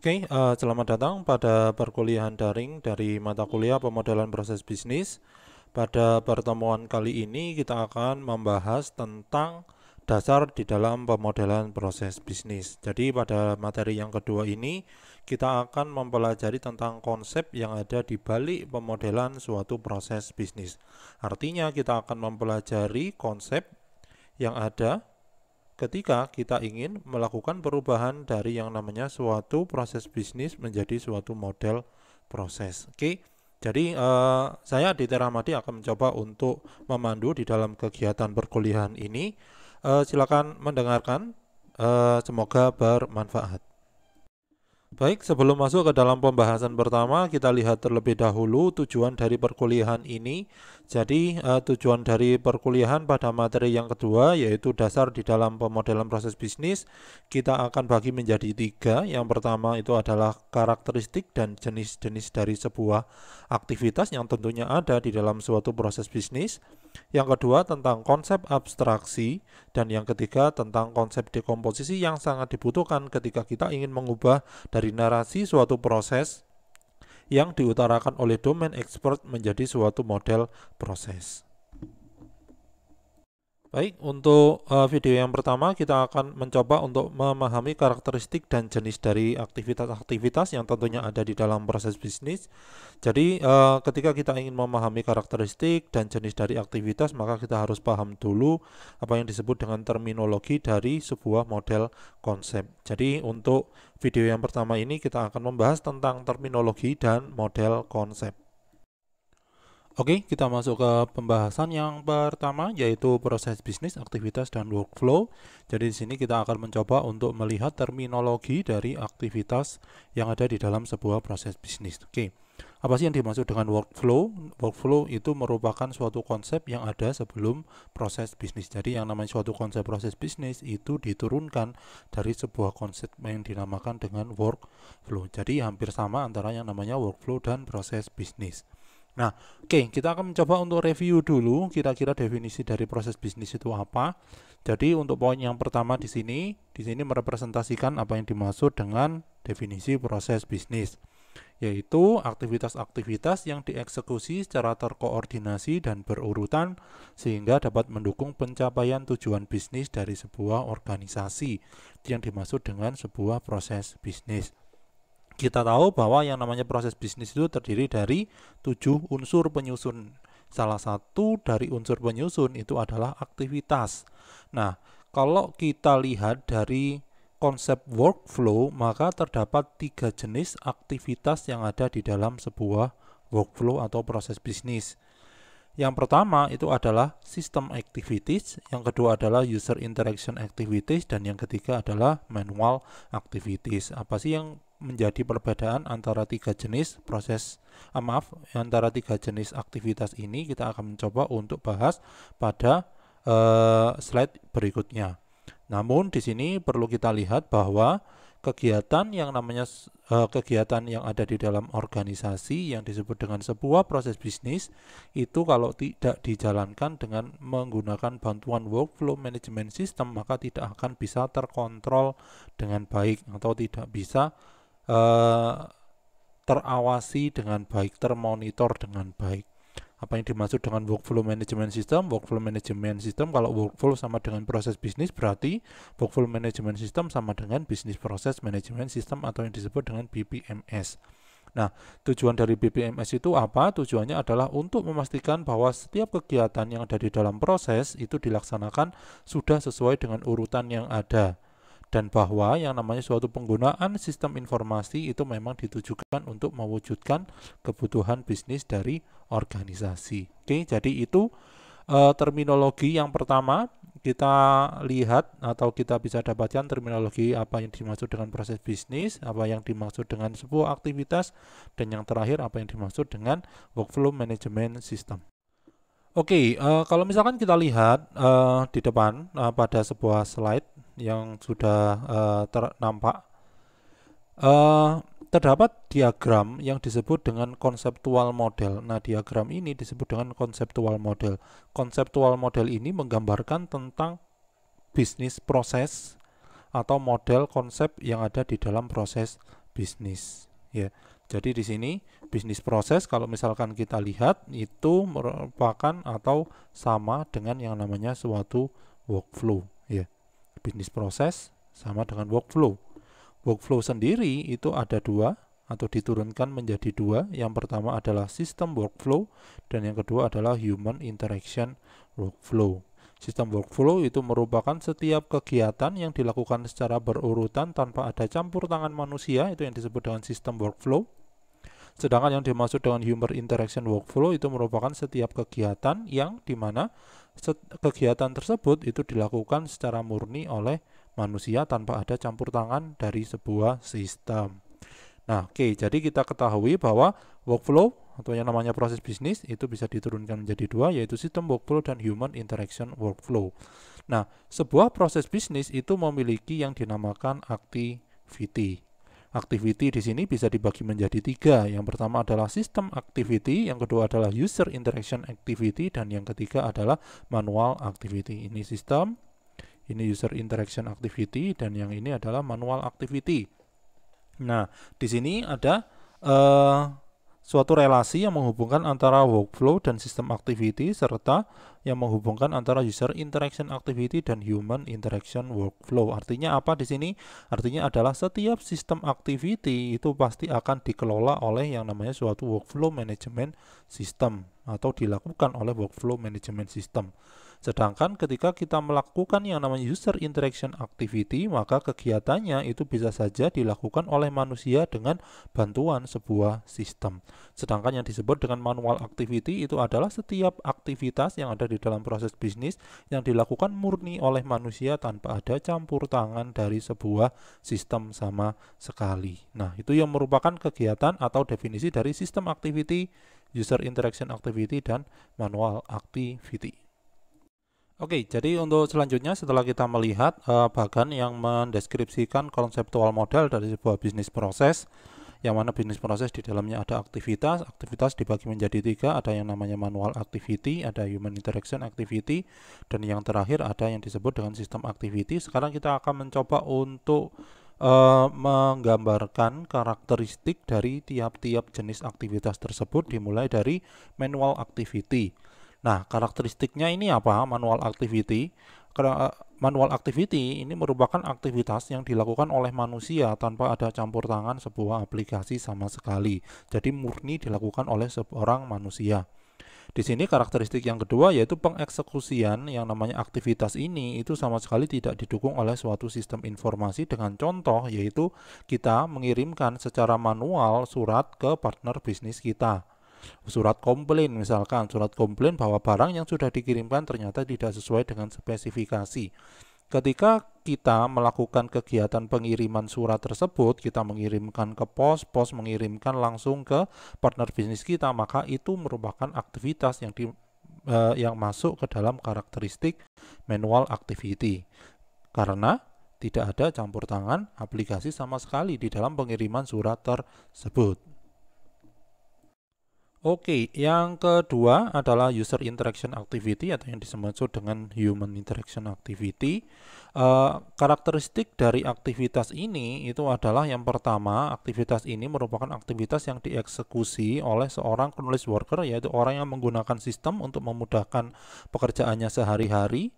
Oke, okay, uh, eh, selamat datang pada perkuliahan daring dari mata kuliah pemodelan proses bisnis. Pada pertemuan kali ini kita akan membahas tentang dasar di dalam pemodelan proses bisnis. Jadi pada materi yang kedua ini kita akan mempelajari tentang konsep yang ada di balik pemodelan suatu proses bisnis. Artinya kita akan mempelajari konsep yang ada ketika kita ingin melakukan perubahan dari yang namanya suatu proses bisnis menjadi suatu model proses. Oke. Okay? Jadi uh, saya di Teramadi akan mencoba untuk memandu di dalam kegiatan perkuliahan ini. Uh, silakan mendengarkan. uh, semoga bermanfaat. Baik, sebelum masuk ke dalam pembahasan pertama, kita lihat terlebih dahulu tujuan dari perkuliahan ini. Jadi, uh, tujuan dari perkuliahan pada materi yang kedua, yaitu dasar di dalam pemodelan proses bisnis, kita akan bagi menjadi tiga. Yang pertama itu adalah karakteristik dan jenis-jenis dari sebuah aktivitas yang tentunya ada di dalam suatu proses bisnis yang kedua tentang konsep abstraksi, dan yang ketiga tentang konsep dekomposisi yang sangat dibutuhkan ketika kita ingin mengubah dari narasi suatu proses yang diutarakan oleh domain expert menjadi suatu model proses. Baik, untuk uh, video yang pertama kita akan mencoba untuk memahami karakteristik dan jenis dari aktivitas-aktivitas yang tentunya ada di dalam proses bisnis. Jadi uh, ketika kita ingin memahami karakteristik dan jenis dari aktivitas, maka kita harus paham dulu apa yang disebut dengan terminologi dari sebuah model konsep. Jadi untuk video yang pertama ini kita akan membahas tentang terminologi dan model konsep. Oke, kita masuk ke pembahasan yang pertama yaitu proses bisnis, aktivitas dan workflow. Jadi di sini kita akan mencoba untuk melihat terminologi dari aktivitas yang ada di dalam sebuah proses bisnis. Oke. Apa sih yang dimaksud dengan workflow? Workflow itu merupakan suatu konsep yang ada sebelum proses bisnis. Jadi yang namanya suatu konsep proses bisnis itu diturunkan dari sebuah konsep yang dinamakan dengan workflow. Jadi hampir sama antara yang namanya workflow dan proses bisnis. Nah, oke, okay, kita akan mencoba untuk review dulu kira-kira definisi dari proses bisnis itu apa. Jadi untuk poin yang pertama di sini, di sini merepresentasikan apa yang dimaksud dengan definisi proses bisnis, yaitu aktivitas-aktivitas yang dieksekusi secara terkoordinasi dan berurutan sehingga dapat mendukung pencapaian tujuan bisnis dari sebuah organisasi yang dimaksud dengan sebuah proses bisnis kita tahu bahwa yang namanya proses bisnis itu terdiri dari tujuh unsur penyusun. Salah satu dari unsur penyusun itu adalah aktivitas. Nah, kalau kita lihat dari konsep workflow, maka terdapat tiga jenis aktivitas yang ada di dalam sebuah workflow atau proses bisnis. Yang pertama itu adalah system activities, yang kedua adalah user interaction activities, dan yang ketiga adalah manual activities. Apa sih yang menjadi perbedaan antara tiga jenis proses eh, maaf antara tiga jenis aktivitas ini kita akan mencoba untuk bahas pada eh, slide berikutnya. Namun di sini perlu kita lihat bahwa kegiatan yang namanya eh, kegiatan yang ada di dalam organisasi yang disebut dengan sebuah proses bisnis itu kalau tidak dijalankan dengan menggunakan bantuan workflow management system maka tidak akan bisa terkontrol dengan baik atau tidak bisa Eh, terawasi dengan baik, termonitor dengan baik. Apa yang dimaksud dengan workflow management system? Workflow management system kalau workflow sama dengan proses bisnis berarti workflow management system sama dengan bisnis proses management system atau yang disebut dengan BPMS. Nah, tujuan dari BPMS itu apa? Tujuannya adalah untuk memastikan bahwa setiap kegiatan yang ada di dalam proses itu dilaksanakan sudah sesuai dengan urutan yang ada dan bahwa yang namanya suatu penggunaan sistem informasi itu memang ditujukan untuk mewujudkan kebutuhan bisnis dari organisasi. Oke, jadi itu e, terminologi yang pertama kita lihat atau kita bisa dapatkan terminologi apa yang dimaksud dengan proses bisnis, apa yang dimaksud dengan sebuah aktivitas, dan yang terakhir apa yang dimaksud dengan workflow management system. Oke, okay, uh, eh, kalau misalkan kita lihat uh, di depan uh, pada sebuah slide yang sudah uh, ternampak. Uh, terdapat diagram yang disebut dengan konseptual model. Nah, diagram ini disebut dengan konseptual model. Konseptual model ini menggambarkan tentang bisnis proses atau model konsep yang ada di dalam proses bisnis. Ya. Jadi di sini bisnis proses kalau misalkan kita lihat itu merupakan atau sama dengan yang namanya suatu workflow bisnis proses sama dengan workflow. Workflow sendiri itu ada dua atau diturunkan menjadi dua. Yang pertama adalah sistem workflow dan yang kedua adalah human interaction workflow. Sistem workflow itu merupakan setiap kegiatan yang dilakukan secara berurutan tanpa ada campur tangan manusia, itu yang disebut dengan sistem workflow. Sedangkan yang dimaksud dengan human interaction workflow itu merupakan setiap kegiatan yang dimana kegiatan tersebut itu dilakukan secara murni oleh manusia tanpa ada campur tangan dari sebuah sistem. Nah, oke, okay, jadi kita ketahui bahwa workflow atau yang namanya proses bisnis itu bisa diturunkan menjadi dua, yaitu sistem workflow dan human interaction workflow. Nah, sebuah proses bisnis itu memiliki yang dinamakan activity. Activity di sini bisa dibagi menjadi tiga. Yang pertama adalah sistem activity, yang kedua adalah user interaction activity, dan yang ketiga adalah manual activity. Ini sistem, ini user interaction activity, dan yang ini adalah manual activity. Nah, di sini ada uh, suatu relasi yang menghubungkan antara workflow dan sistem activity serta yang menghubungkan antara user interaction activity dan human interaction workflow. Artinya apa di sini? Artinya adalah setiap sistem activity itu pasti akan dikelola oleh yang namanya suatu workflow management system atau dilakukan oleh workflow management system. Sedangkan ketika kita melakukan yang namanya user interaction activity, maka kegiatannya itu bisa saja dilakukan oleh manusia dengan bantuan sebuah sistem. Sedangkan yang disebut dengan manual activity itu adalah setiap aktivitas yang ada di dalam proses bisnis yang dilakukan murni oleh manusia tanpa ada campur tangan dari sebuah sistem sama sekali. Nah, itu yang merupakan kegiatan atau definisi dari sistem activity, user interaction activity, dan manual activity. Oke, jadi untuk selanjutnya setelah kita melihat uh, bagan yang mendeskripsikan konseptual model dari sebuah bisnis proses, yang mana bisnis proses di dalamnya ada aktivitas. Aktivitas dibagi menjadi tiga, ada yang namanya manual activity, ada human interaction activity, dan yang terakhir ada yang disebut dengan sistem activity. Sekarang kita akan mencoba untuk uh, menggambarkan karakteristik dari tiap-tiap jenis aktivitas tersebut dimulai dari manual activity. Nah, karakteristiknya ini apa? Manual activity manual activity ini merupakan aktivitas yang dilakukan oleh manusia tanpa ada campur tangan sebuah aplikasi sama sekali. Jadi murni dilakukan oleh seorang manusia. Di sini karakteristik yang kedua yaitu pengeksekusian yang namanya aktivitas ini itu sama sekali tidak didukung oleh suatu sistem informasi dengan contoh yaitu kita mengirimkan secara manual surat ke partner bisnis kita surat komplain misalkan surat komplain bahwa barang yang sudah dikirimkan ternyata tidak sesuai dengan spesifikasi ketika kita melakukan kegiatan pengiriman surat tersebut, kita mengirimkan ke pos, pos mengirimkan langsung ke partner bisnis kita, maka itu merupakan aktivitas yang di, eh, yang masuk ke dalam karakteristik manual activity. Karena tidak ada campur tangan aplikasi sama sekali di dalam pengiriman surat tersebut. Oke, yang kedua adalah user interaction activity atau yang disebut dengan human interaction activity. Uh, karakteristik dari aktivitas ini itu adalah yang pertama, aktivitas ini merupakan aktivitas yang dieksekusi oleh seorang knowledge worker yaitu orang yang menggunakan sistem untuk memudahkan pekerjaannya sehari-hari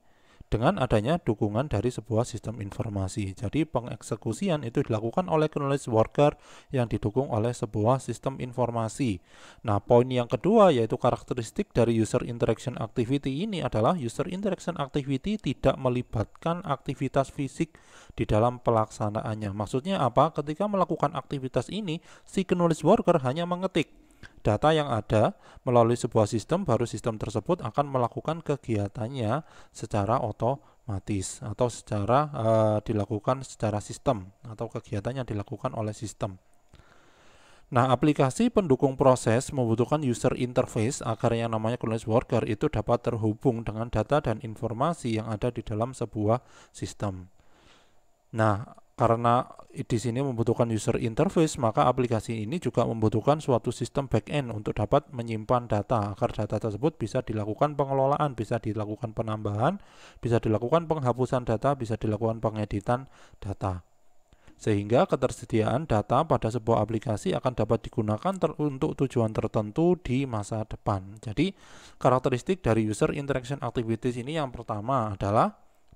dengan adanya dukungan dari sebuah sistem informasi. Jadi pengeksekusian itu dilakukan oleh knowledge worker yang didukung oleh sebuah sistem informasi. Nah, poin yang kedua yaitu karakteristik dari user interaction activity ini adalah user interaction activity tidak melibatkan aktivitas fisik di dalam pelaksanaannya. Maksudnya apa? Ketika melakukan aktivitas ini, si knowledge worker hanya mengetik data yang ada melalui sebuah sistem, baru sistem tersebut akan melakukan kegiatannya secara otomatis atau secara uh, dilakukan secara sistem atau kegiatan yang dilakukan oleh sistem. Nah, aplikasi pendukung proses membutuhkan user interface agar yang namanya knowledge worker itu dapat terhubung dengan data dan informasi yang ada di dalam sebuah sistem. Nah, karena di sini membutuhkan user interface, maka aplikasi ini juga membutuhkan suatu sistem backend untuk dapat menyimpan data agar data tersebut bisa dilakukan pengelolaan, bisa dilakukan penambahan, bisa dilakukan penghapusan data, bisa dilakukan pengeditan data. Sehingga ketersediaan data pada sebuah aplikasi akan dapat digunakan untuk tujuan tertentu di masa depan. Jadi, karakteristik dari user interaction activities ini yang pertama adalah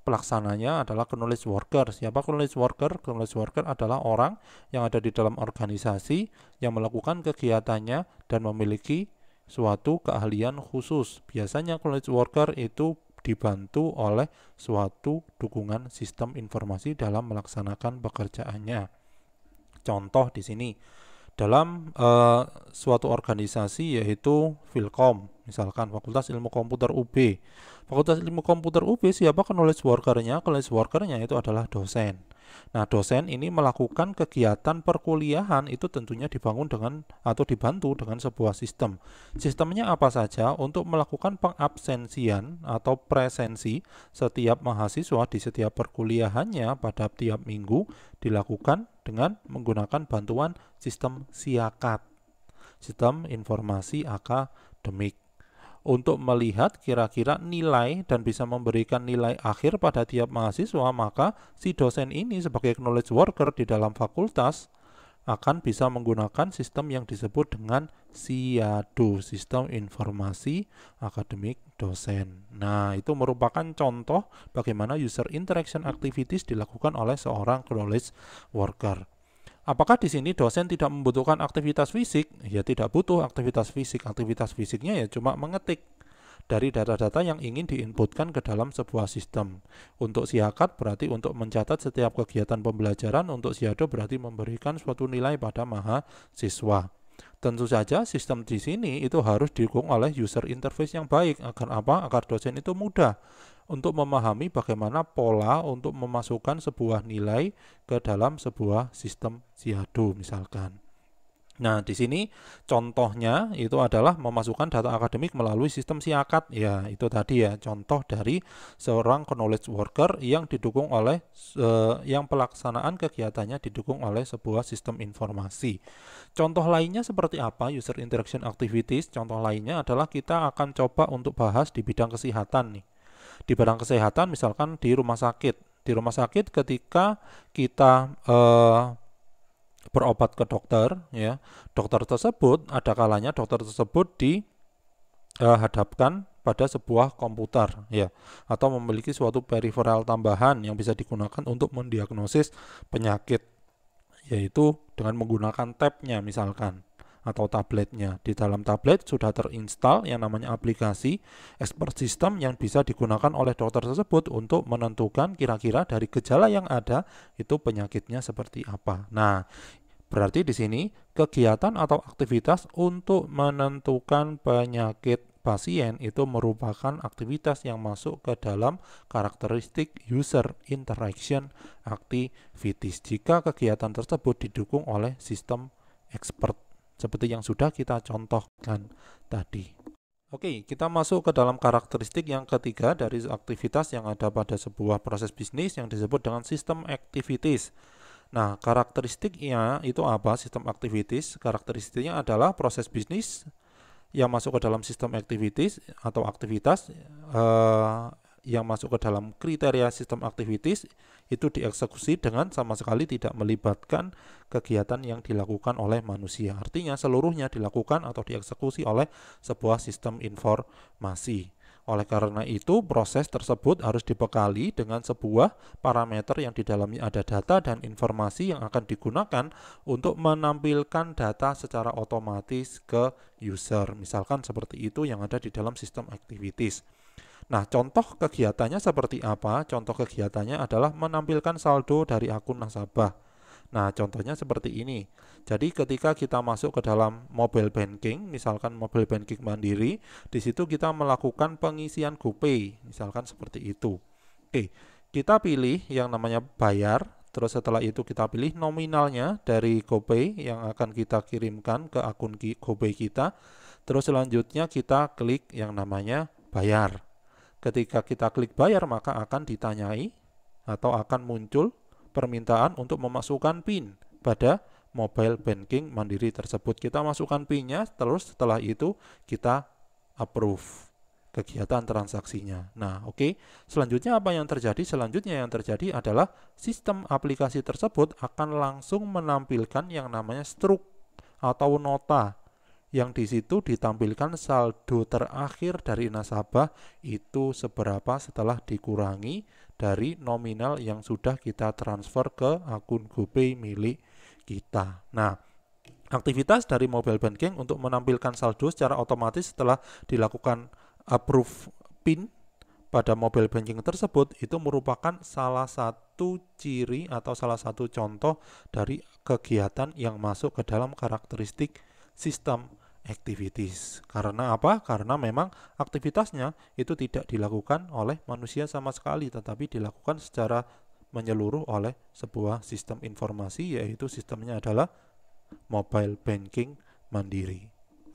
pelaksananya adalah knowledge worker. Siapa knowledge worker? Knowledge worker adalah orang yang ada di dalam organisasi yang melakukan kegiatannya dan memiliki suatu keahlian khusus. Biasanya knowledge worker itu dibantu oleh suatu dukungan sistem informasi dalam melaksanakan pekerjaannya. Contoh di sini dalam uh, suatu organisasi yaitu Filkom, misalkan Fakultas Ilmu Komputer UB Fakultas Ilmu Komputer UB siapa knowledge workernya? Knowledge workernya itu adalah dosen. Nah, dosen ini melakukan kegiatan perkuliahan itu tentunya dibangun dengan atau dibantu dengan sebuah sistem. Sistemnya apa saja untuk melakukan pengabsensian atau presensi setiap mahasiswa di setiap perkuliahannya pada tiap minggu dilakukan dengan menggunakan bantuan sistem siakat, sistem informasi akademik untuk melihat kira-kira nilai dan bisa memberikan nilai akhir pada tiap mahasiswa, maka si dosen ini sebagai knowledge worker di dalam fakultas akan bisa menggunakan sistem yang disebut dengan SIADO, Sistem Informasi Akademik Dosen. Nah, itu merupakan contoh bagaimana user interaction activities dilakukan oleh seorang knowledge worker. Apakah di sini dosen tidak membutuhkan aktivitas fisik? Ya tidak butuh aktivitas fisik. Aktivitas fisiknya ya cuma mengetik dari data-data yang ingin diinputkan ke dalam sebuah sistem. Untuk siakat berarti untuk mencatat setiap kegiatan pembelajaran, untuk siado berarti memberikan suatu nilai pada mahasiswa. Tentu saja sistem di sini itu harus didukung oleh user interface yang baik agar apa? Agar dosen itu mudah untuk memahami bagaimana pola untuk memasukkan sebuah nilai ke dalam sebuah sistem siadu misalkan. Nah, di sini contohnya itu adalah memasukkan data akademik melalui sistem siakat. Ya, itu tadi ya contoh dari seorang knowledge worker yang didukung oleh eh, yang pelaksanaan kegiatannya didukung oleh sebuah sistem informasi. Contoh lainnya seperti apa user interaction activities? Contoh lainnya adalah kita akan coba untuk bahas di bidang kesehatan nih. Di bidang kesehatan misalkan di rumah sakit. Di rumah sakit ketika kita eh, berobat ke dokter ya dokter tersebut ada kalanya dokter tersebut dihadapkan eh, pada sebuah komputer ya atau memiliki suatu peripheral tambahan yang bisa digunakan untuk mendiagnosis penyakit yaitu dengan menggunakan tabnya misalkan atau tabletnya. Di dalam tablet sudah terinstall yang namanya aplikasi expert system yang bisa digunakan oleh dokter tersebut untuk menentukan kira-kira dari gejala yang ada itu penyakitnya seperti apa. Nah, berarti di sini kegiatan atau aktivitas untuk menentukan penyakit pasien itu merupakan aktivitas yang masuk ke dalam karakteristik user interaction activities jika kegiatan tersebut didukung oleh sistem expert seperti yang sudah kita contohkan tadi. Oke, kita masuk ke dalam karakteristik yang ketiga dari aktivitas yang ada pada sebuah proses bisnis yang disebut dengan sistem activities. Nah, karakteristiknya itu apa? Sistem activities. Karakteristiknya adalah proses bisnis yang masuk ke dalam sistem activities atau aktivitas eh, yang masuk ke dalam kriteria sistem aktivitas itu dieksekusi dengan sama sekali tidak melibatkan kegiatan yang dilakukan oleh manusia. Artinya seluruhnya dilakukan atau dieksekusi oleh sebuah sistem informasi. Oleh karena itu, proses tersebut harus dibekali dengan sebuah parameter yang di dalamnya ada data dan informasi yang akan digunakan untuk menampilkan data secara otomatis ke user. Misalkan seperti itu yang ada di dalam sistem activities. Nah, contoh kegiatannya seperti apa? Contoh kegiatannya adalah menampilkan saldo dari akun nasabah. Nah, contohnya seperti ini. Jadi, ketika kita masuk ke dalam mobile banking, misalkan mobile banking mandiri, di situ kita melakukan pengisian GoPay, misalkan seperti itu. Oke, kita pilih yang namanya bayar, terus setelah itu kita pilih nominalnya dari GoPay yang akan kita kirimkan ke akun GoPay kita. Terus selanjutnya kita klik yang namanya bayar. Ketika kita klik bayar, maka akan ditanyai atau akan muncul permintaan untuk memasukkan PIN pada mobile banking mandiri tersebut. Kita masukkan PIN-nya, terus setelah itu kita approve kegiatan transaksinya. Nah, oke. Okay. Selanjutnya apa yang terjadi? Selanjutnya yang terjadi adalah sistem aplikasi tersebut akan langsung menampilkan yang namanya struk atau nota yang di situ ditampilkan saldo terakhir dari nasabah itu seberapa setelah dikurangi dari nominal yang sudah kita transfer ke akun GoPay milik kita. Nah, aktivitas dari mobile banking untuk menampilkan saldo secara otomatis setelah dilakukan approve PIN pada mobile banking tersebut itu merupakan salah satu ciri atau salah satu contoh dari kegiatan yang masuk ke dalam karakteristik sistem activities. Karena apa? Karena memang aktivitasnya itu tidak dilakukan oleh manusia sama sekali, tetapi dilakukan secara menyeluruh oleh sebuah sistem informasi, yaitu sistemnya adalah mobile banking mandiri.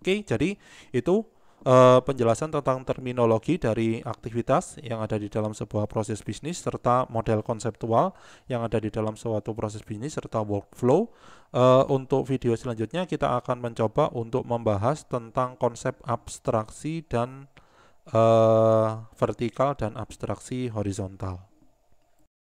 Oke, jadi itu Uh, penjelasan tentang terminologi dari aktivitas yang ada di dalam sebuah proses bisnis serta model konseptual yang ada di dalam suatu proses bisnis serta workflow. Uh, untuk video selanjutnya kita akan mencoba untuk membahas tentang konsep abstraksi dan uh, vertikal dan abstraksi horizontal.